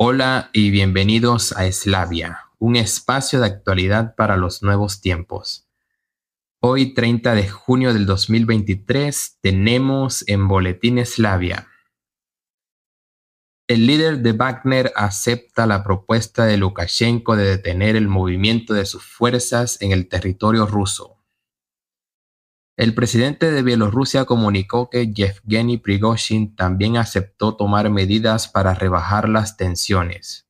Hola y bienvenidos a Eslavia, un espacio de actualidad para los nuevos tiempos. Hoy, 30 de junio del 2023, tenemos en Boletín Eslavia. El líder de Wagner acepta la propuesta de Lukashenko de detener el movimiento de sus fuerzas en el territorio ruso. El presidente de Bielorrusia comunicó que Yevgeny Prigozhin también aceptó tomar medidas para rebajar las tensiones.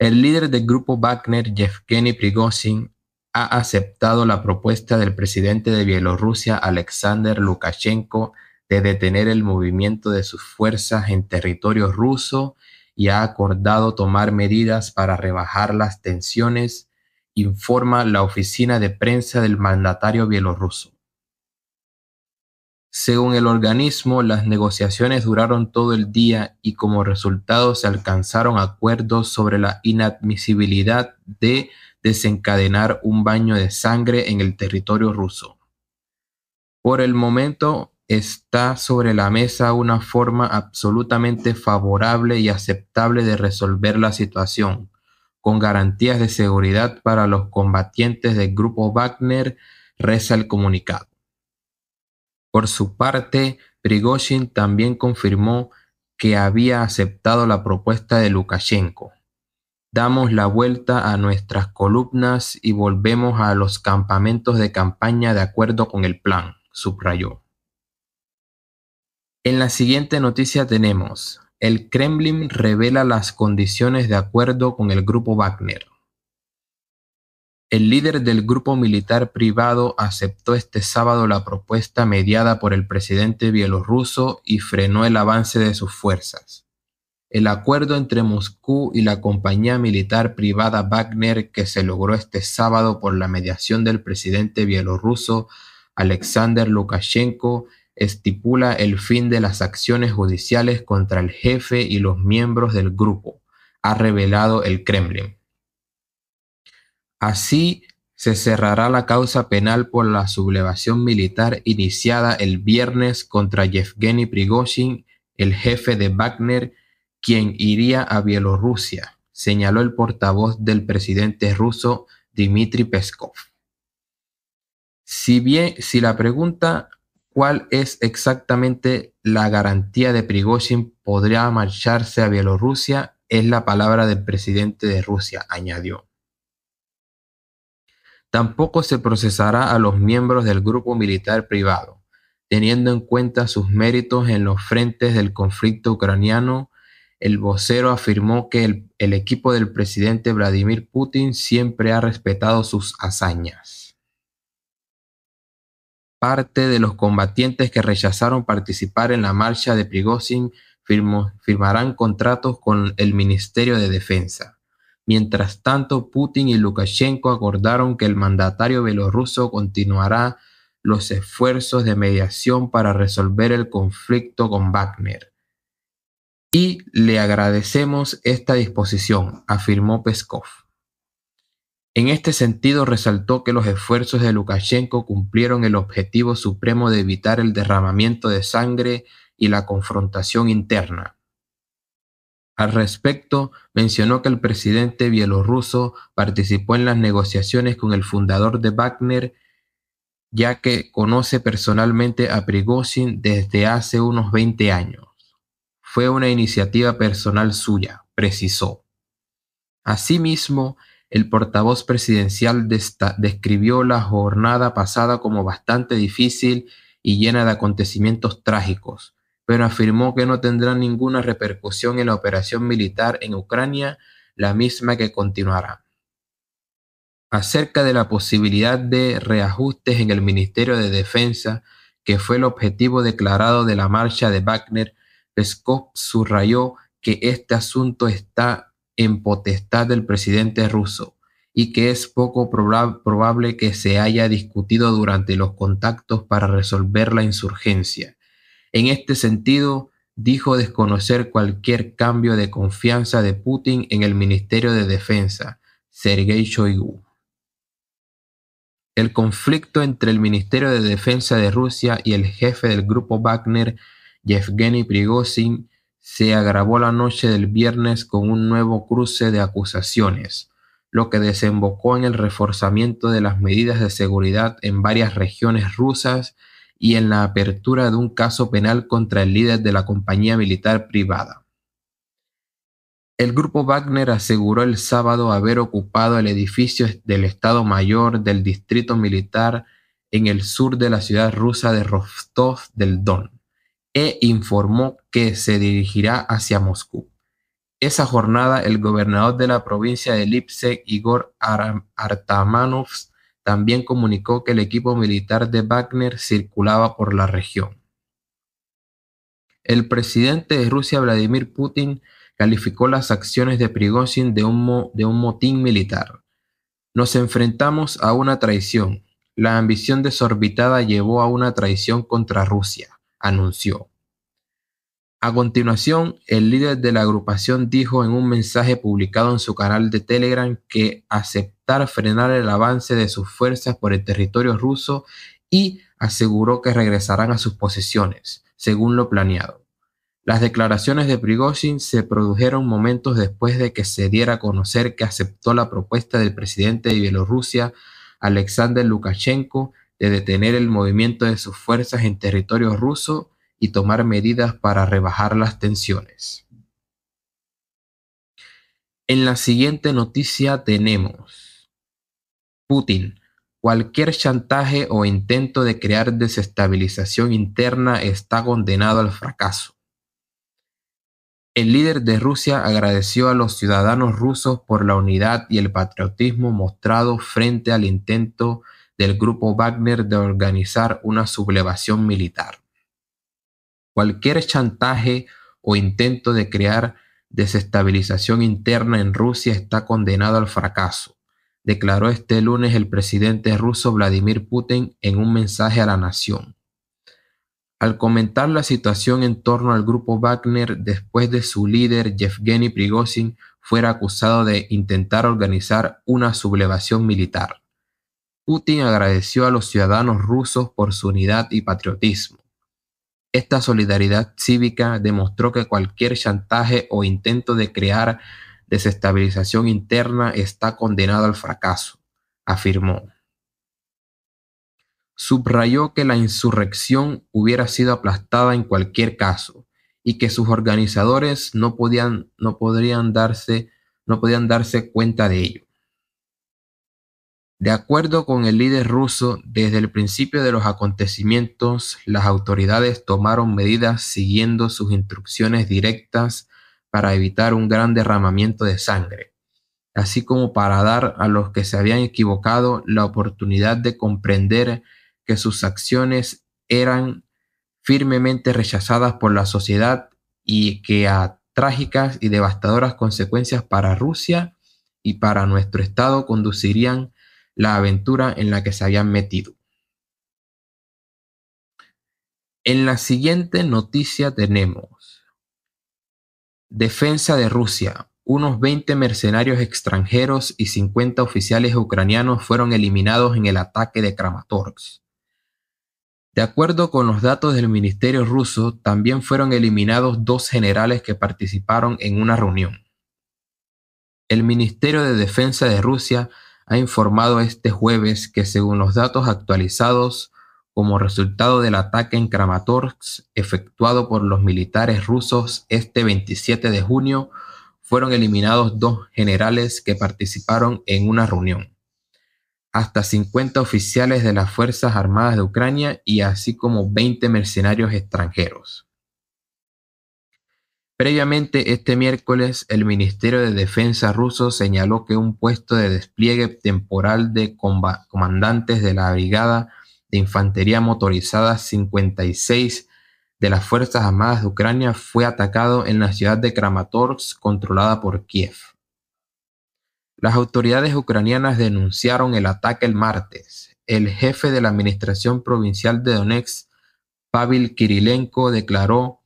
El líder del grupo Wagner, Yevgeny Prigozhin, ha aceptado la propuesta del presidente de Bielorrusia, Alexander Lukashenko, de detener el movimiento de sus fuerzas en territorio ruso y ha acordado tomar medidas para rebajar las tensiones informa la oficina de prensa del mandatario bielorruso. Según el organismo, las negociaciones duraron todo el día y como resultado se alcanzaron acuerdos sobre la inadmisibilidad de desencadenar un baño de sangre en el territorio ruso. Por el momento está sobre la mesa una forma absolutamente favorable y aceptable de resolver la situación, con garantías de seguridad para los combatientes del grupo Wagner, reza el comunicado. Por su parte, Prigozhin también confirmó que había aceptado la propuesta de Lukashenko. Damos la vuelta a nuestras columnas y volvemos a los campamentos de campaña de acuerdo con el plan, subrayó. En la siguiente noticia tenemos, el Kremlin revela las condiciones de acuerdo con el grupo Wagner. El líder del grupo militar privado aceptó este sábado la propuesta mediada por el presidente bielorruso y frenó el avance de sus fuerzas. El acuerdo entre Moscú y la compañía militar privada Wagner que se logró este sábado por la mediación del presidente bielorruso Alexander Lukashenko estipula el fin de las acciones judiciales contra el jefe y los miembros del grupo, ha revelado el Kremlin. Así se cerrará la causa penal por la sublevación militar iniciada el viernes contra Yevgeny Prigozhin, el jefe de Wagner, quien iría a Bielorrusia, señaló el portavoz del presidente ruso Dmitry Peskov. Si bien si la pregunta cuál es exactamente la garantía de Prigozhin ¿Podría marcharse a Bielorrusia es la palabra del presidente de Rusia, añadió. Tampoco se procesará a los miembros del grupo militar privado, teniendo en cuenta sus méritos en los frentes del conflicto ucraniano. El vocero afirmó que el equipo del presidente Vladimir Putin siempre ha respetado sus hazañas parte de los combatientes que rechazaron participar en la marcha de Prigozhin firmarán contratos con el Ministerio de Defensa. Mientras tanto, Putin y Lukashenko acordaron que el mandatario bielorruso continuará los esfuerzos de mediación para resolver el conflicto con Wagner. Y le agradecemos esta disposición, afirmó Peskov. En este sentido, resaltó que los esfuerzos de Lukashenko cumplieron el objetivo supremo de evitar el derramamiento de sangre y la confrontación interna. Al respecto, mencionó que el presidente bielorruso participó en las negociaciones con el fundador de Wagner, ya que conoce personalmente a Prigozhin desde hace unos 20 años. Fue una iniciativa personal suya, precisó. Asimismo, el portavoz presidencial describió la jornada pasada como bastante difícil y llena de acontecimientos trágicos, pero afirmó que no tendrá ninguna repercusión en la operación militar en Ucrania, la misma que continuará. Acerca de la posibilidad de reajustes en el Ministerio de Defensa, que fue el objetivo declarado de la marcha de Wagner, Peskov subrayó que este asunto está en potestad del presidente ruso y que es poco probable que se haya discutido durante los contactos para resolver la insurgencia. En este sentido, dijo desconocer cualquier cambio de confianza de Putin en el Ministerio de Defensa, Sergei Shoigu. El conflicto entre el Ministerio de Defensa de Rusia y el jefe del grupo Wagner, Yevgeny Prigozhin, se agravó la noche del viernes con un nuevo cruce de acusaciones, lo que desembocó en el reforzamiento de las medidas de seguridad en varias regiones rusas y en la apertura de un caso penal contra el líder de la compañía militar privada. El grupo Wagner aseguró el sábado haber ocupado el edificio del Estado Mayor del Distrito Militar en el sur de la ciudad rusa de Rostov del Don e informó que se dirigirá hacia Moscú. Esa jornada, el gobernador de la provincia de Lipse, Igor Artamanov, también comunicó que el equipo militar de Wagner circulaba por la región. El presidente de Rusia, Vladimir Putin, calificó las acciones de Prigozhin de un, de un motín militar. Nos enfrentamos a una traición. La ambición desorbitada llevó a una traición contra Rusia anunció. A continuación, el líder de la agrupación dijo en un mensaje publicado en su canal de Telegram que aceptar frenar el avance de sus fuerzas por el territorio ruso y aseguró que regresarán a sus posiciones, según lo planeado. Las declaraciones de Prigozhin se produjeron momentos después de que se diera a conocer que aceptó la propuesta del presidente de Bielorrusia, Alexander Lukashenko, de detener el movimiento de sus fuerzas en territorio ruso y tomar medidas para rebajar las tensiones. En la siguiente noticia tenemos Putin. Cualquier chantaje o intento de crear desestabilización interna está condenado al fracaso. El líder de Rusia agradeció a los ciudadanos rusos por la unidad y el patriotismo mostrado frente al intento del grupo Wagner de organizar una sublevación militar. Cualquier chantaje o intento de crear desestabilización interna en Rusia está condenado al fracaso, declaró este lunes el presidente ruso Vladimir Putin en un mensaje a la nación. Al comentar la situación en torno al grupo Wagner después de su líder Yevgeny Prigozhin fuera acusado de intentar organizar una sublevación militar. Putin agradeció a los ciudadanos rusos por su unidad y patriotismo. Esta solidaridad cívica demostró que cualquier chantaje o intento de crear desestabilización interna está condenado al fracaso, afirmó. Subrayó que la insurrección hubiera sido aplastada en cualquier caso y que sus organizadores no podían, darse, no podían darse cuenta de ello. De acuerdo con el líder ruso, desde el principio de los acontecimientos, las autoridades tomaron medidas siguiendo sus instrucciones directas para evitar un gran derramamiento de sangre, así como para dar a los que se habían equivocado la oportunidad de comprender que sus acciones eran firmemente rechazadas por la sociedad y que a trágicas y devastadoras consecuencias para Rusia y para nuestro Estado conducirían la aventura en la que se habían metido. En la siguiente noticia tenemos Defensa de Rusia. Unos 20 mercenarios extranjeros y 50 oficiales ucranianos fueron eliminados en el ataque de Kramatorsk. De acuerdo con los datos del Ministerio ruso, también fueron eliminados dos generales que participaron en una reunión. El Ministerio de Defensa de Rusia ha informado este jueves que según los datos actualizados como resultado del ataque en Kramatorsk efectuado por los militares rusos este 27 de junio, fueron eliminados dos generales que participaron en una reunión. Hasta 50 oficiales de las Fuerzas Armadas de Ucrania y así como 20 mercenarios extranjeros. Previamente, este miércoles, el Ministerio de Defensa ruso señaló que un puesto de despliegue temporal de comandantes de la Brigada de Infantería Motorizada 56 de las Fuerzas Armadas de Ucrania fue atacado en la ciudad de Kramatorsk, controlada por Kiev. Las autoridades ucranianas denunciaron el ataque el martes. El jefe de la Administración Provincial de Donetsk, Pavel Kirilenko, declaró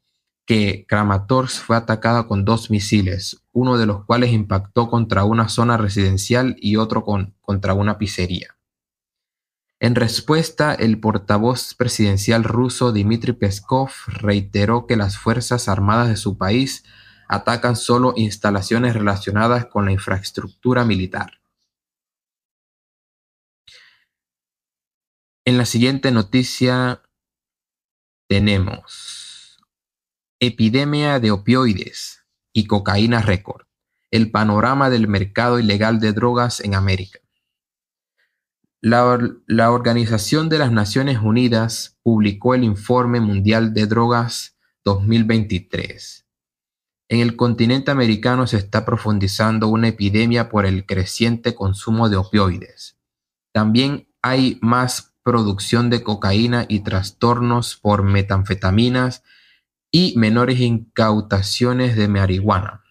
que Kramatorsk fue atacada con dos misiles, uno de los cuales impactó contra una zona residencial y otro contra una pizzería. En respuesta, el portavoz presidencial ruso Dmitry Peskov reiteró que las Fuerzas Armadas de su país atacan solo instalaciones relacionadas con la infraestructura militar. En la siguiente noticia tenemos Epidemia de opioides y cocaína récord. El panorama del mercado ilegal de drogas en América. La, Organización de las Naciones Unidas publicó el Informe Mundial de Drogas 2023. En el continente americano se está profundizando una epidemia por el creciente consumo de opioides. También hay más producción de cocaína y trastornos por metanfetaminas y menores incautaciones de marihuana.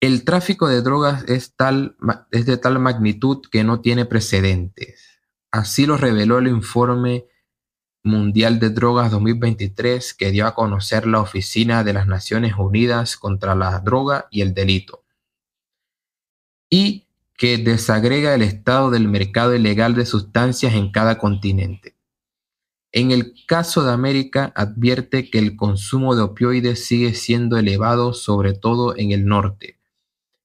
El tráfico de drogas es, tal, de tal magnitud que no tiene precedentes. Así lo reveló el informe Mundial de Drogas 2023 que dio a conocer la Oficina de las Naciones Unidas contra la Droga y el Delito. Y que desagrega el estado del mercado ilegal de sustancias en cada continente. En el caso de América, advierte que el consumo de opioides sigue siendo elevado, sobre todo en el norte,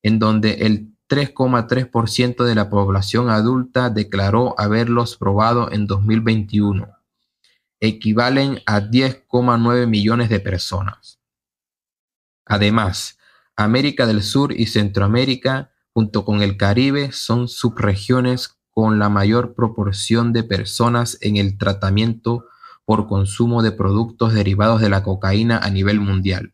en donde el 3,3% de la población adulta declaró haberlos probado en 2021. Equivalen a 10,9 millones de personas. Además, América del Sur y Centroamérica, junto con el Caribe, son subregiones con la mayor proporción de personas en el tratamiento por consumo de productos derivados de la cocaína a nivel mundial.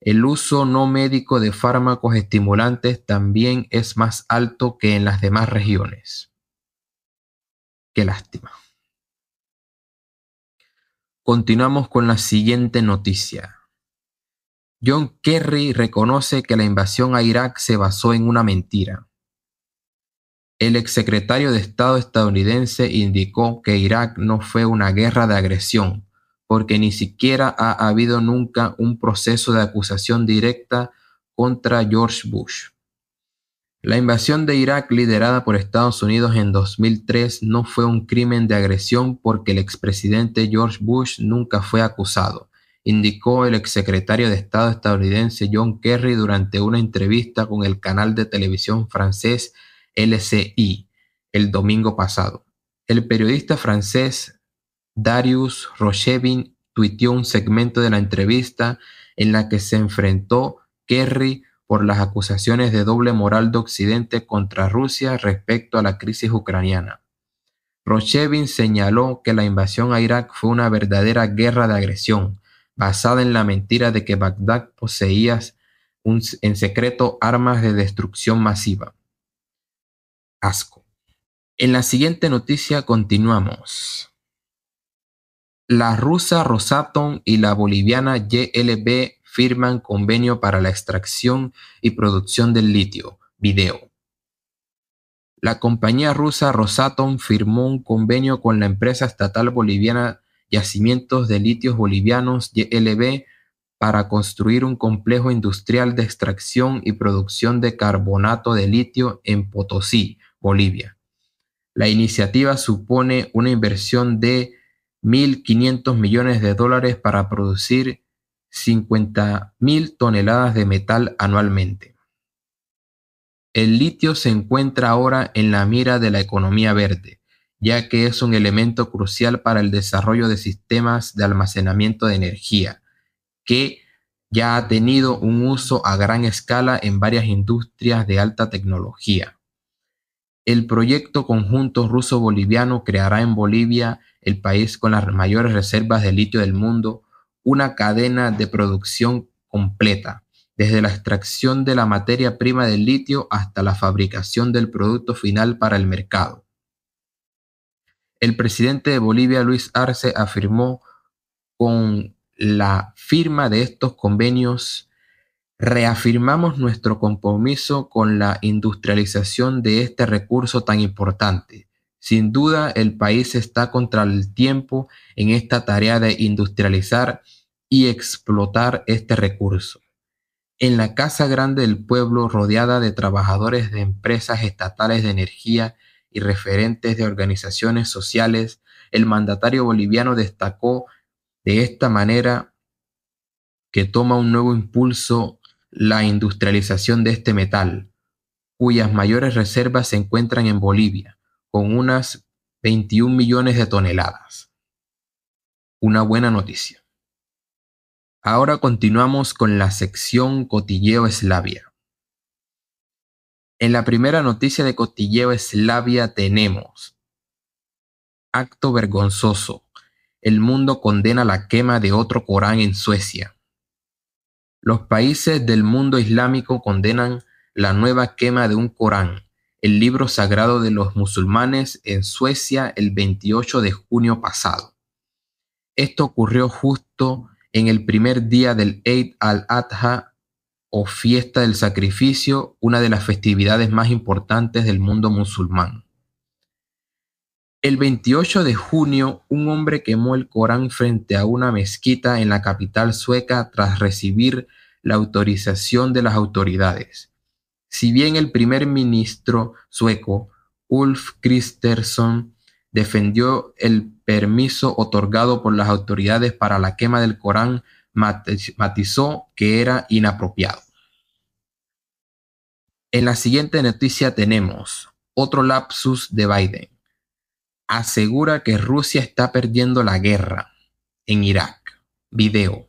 El uso no médico de fármacos estimulantes también es más alto que en las demás regiones. Qué lástima. Continuamos con la siguiente noticia. John Kerry reconoce que la invasión a Irak se basó en una mentira. El exsecretario de Estado estadounidense indicó que Irak no fue una guerra de agresión, porque ni siquiera ha habido nunca un proceso de acusación directa contra George Bush. La invasión de Irak liderada por Estados Unidos en 2003 no fue un crimen de agresión porque el expresidente George Bush nunca fue acusado, indicó el exsecretario de Estado estadounidense John Kerry durante una entrevista con el canal de televisión francés LCI el domingo pasado. El periodista francés Darius Rochevin tuiteó un segmento de la entrevista en la que se enfrentó Kerry por las acusaciones de doble moral de Occidente contra Rusia respecto a la crisis ucraniana. Rochevin señaló que la invasión a Irak fue una verdadera guerra de agresión, basada en la mentira de que Bagdad poseía en secreto armas de destrucción masiva asco. En la siguiente noticia continuamos. La rusa Rosatom y la boliviana YLB firman convenio para la extracción y producción del litio. Video. La compañía rusa Rosatom firmó un convenio con la empresa estatal boliviana Yacimientos de Litios Bolivianos YLB para construir un complejo industrial de extracción y producción de carbonato de litio en Potosí, Bolivia. La iniciativa supone una inversión de 1.500 millones de dólares para producir 50.000 toneladas de metal anualmente. El litio se encuentra ahora en la mira de la economía verde, ya que es un elemento crucial para el desarrollo de sistemas de almacenamiento de energía, que ya ha tenido un uso a gran escala en varias industrias de alta tecnología. El proyecto conjunto ruso-boliviano creará en Bolivia, el país con las mayores reservas de litio del mundo, una cadena de producción completa, desde la extracción de la materia prima del litio hasta la fabricación del producto final para el mercado. El presidente de Bolivia, Luis Arce, afirmó con la firma de estos convenios reafirmamos nuestro compromiso con la industrialización de este recurso tan importante. Sin duda, el país está contra el tiempo en esta tarea de industrializar y explotar este recurso. En la Casa Grande del Pueblo, rodeada de trabajadores de empresas estatales de energía y referentes de organizaciones sociales, el mandatario boliviano destacó de esta manera que toma un nuevo impulso la industrialización de este metal, cuyas mayores reservas se encuentran en Bolivia, con unas 21 millones de toneladas. Una buena noticia. Ahora continuamos con la sección Cotilleo Eslavia. En la primera noticia de Cotilleo Eslavia tenemos Acto vergonzoso. El mundo condena la quema de otro Corán en Suecia. Los países del mundo islámico condenan la nueva quema de un Corán, el libro sagrado de los musulmanes, en Suecia el 28 de junio pasado. Esto ocurrió justo en el primer día del Eid al-Adha o fiesta del sacrificio, una de las festividades más importantes del mundo musulmán. El 28 de junio, un hombre quemó el Corán frente a una mezquita en la capital sueca tras recibir la autorización de las autoridades. Si bien el primer ministro sueco, Ulf Kristersson, defendió el permiso otorgado por las autoridades para la quema del Corán, matizó que era inapropiado. En la siguiente noticia tenemos otro lapsus de Biden asegura que Rusia está perdiendo la guerra en Irak. Video.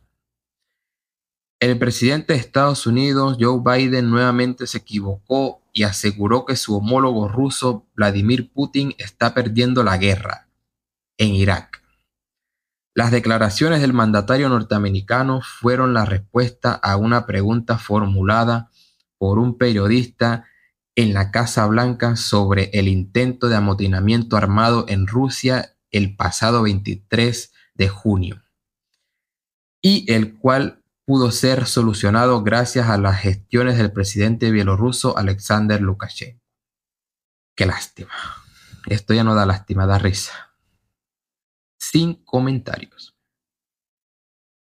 El presidente de Estados Unidos, Joe Biden, nuevamente se equivocó y aseguró que su homólogo ruso, Vladimir Putin, está perdiendo la guerra en Irak. Las declaraciones del mandatario norteamericano fueron la respuesta a una pregunta formulada por un periodista en la Casa Blanca sobre el intento de amotinamiento armado en Rusia el pasado 23 de junio, y el cual pudo ser solucionado gracias a las gestiones del presidente bielorruso Alexander Lukashenko. Qué lástima. Esto ya no da lástima, da risa. Sin comentarios.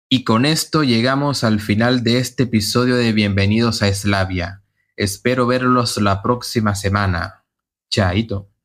Y con esto llegamos al final de este episodio de Bienvenidos a Eslavia. Espero verlos la próxima semana. Chaito.